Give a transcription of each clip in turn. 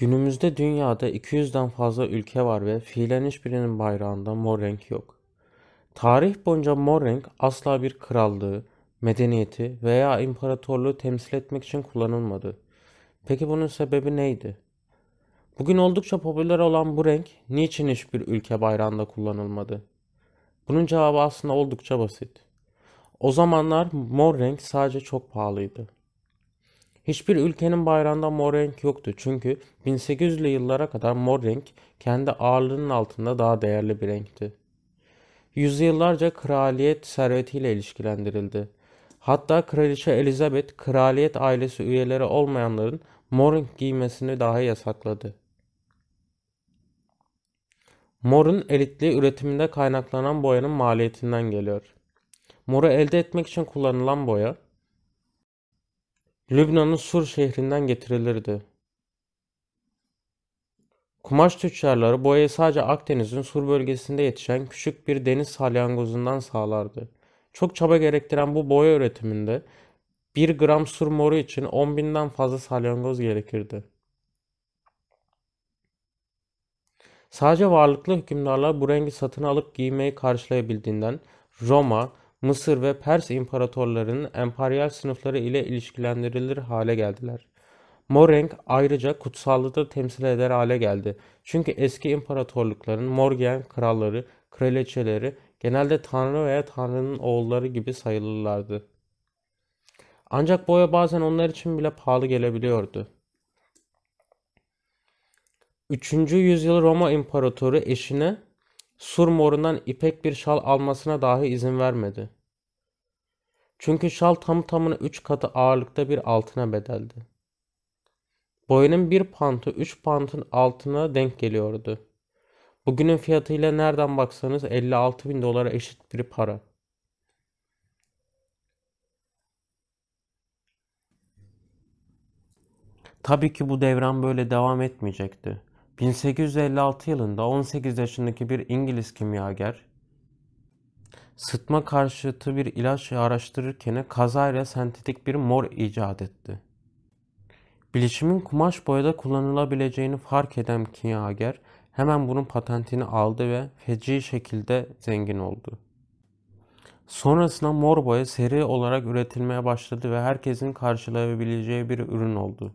Günümüzde dünyada 200'den fazla ülke var ve fiilen hiçbirinin bayrağında mor renk yok. Tarih boyunca mor renk asla bir krallığı, medeniyeti veya imparatorluğu temsil etmek için kullanılmadı. Peki bunun sebebi neydi? Bugün oldukça popüler olan bu renk niçin hiçbir ülke bayrağında kullanılmadı? Bunun cevabı aslında oldukça basit. O zamanlar mor renk sadece çok pahalıydı. Hiçbir ülkenin bayrağında mor renk yoktu çünkü 1800'lü yıllara kadar mor renk kendi ağırlığının altında daha değerli bir renkti. Yüzyıllarca kraliyet servetiyle ilişkilendirildi. Hatta Kraliçe Elizabeth kraliyet ailesi üyeleri olmayanların mor renk giymesini dahi yasakladı. Morun elitli üretiminde kaynaklanan boyanın maliyetinden geliyor. Moru elde etmek için kullanılan boya, Lübnan'ın Sur şehrinden getirilirdi. Kumaş tüccarları boyayı sadece Akdeniz'in sur bölgesinde yetişen küçük bir deniz salyangozundan sağlardı. Çok çaba gerektiren bu boya üretiminde 1 gram sur moru için 10 binden fazla salyangoz gerekirdi. Sadece varlıklı hükümdarlar bu rengi satın alıp giymeyi karşılayabildiğinden Roma, Mısır ve Pers imparatorlarının emperyal sınıfları ile ilişkilendirilir hale geldiler. Moreng ayrıca kutsallığı da temsil eder hale geldi. Çünkü eski imparatorlukların Morgen kralları, kraliçeleri genelde tanrı veya tanrının oğulları gibi sayılırlardı. Ancak boya bazen onlar için bile pahalı gelebiliyordu. 3. yüzyıl Roma imparatoru eşine sur morundan ipek bir şal almasına dahi izin vermedi. Çünkü şal tam tamına üç katı ağırlıkta bir altına bedeldi. Boyunun bir pantı üç pantın altına denk geliyordu. Bugünün fiyatıyla nereden baksanız 56 bin dolara eşit bir para. Tabii ki bu devran böyle devam etmeyecekti. 1856 yılında 18 yaşındaki bir İngiliz kimyager sıtma karşıtı bir ilaç araştırırken kazayla sentetik bir mor icat etti. Bilişimin kumaş boyada kullanılabileceğini fark eden kimyager hemen bunun patentini aldı ve feci şekilde zengin oldu. Sonrasında mor boya seri olarak üretilmeye başladı ve herkesin karşılayabileceği bir ürün oldu.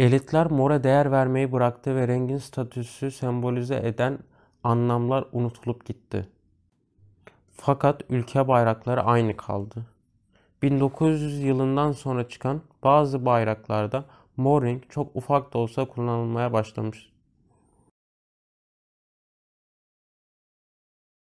Elitler mora değer vermeyi bıraktı ve rengin statüsü sembolize eden anlamlar unutulup gitti. Fakat ülke bayrakları aynı kaldı. 1900 yılından sonra çıkan bazı bayraklarda mor renk çok ufak da olsa kullanılmaya başlamış.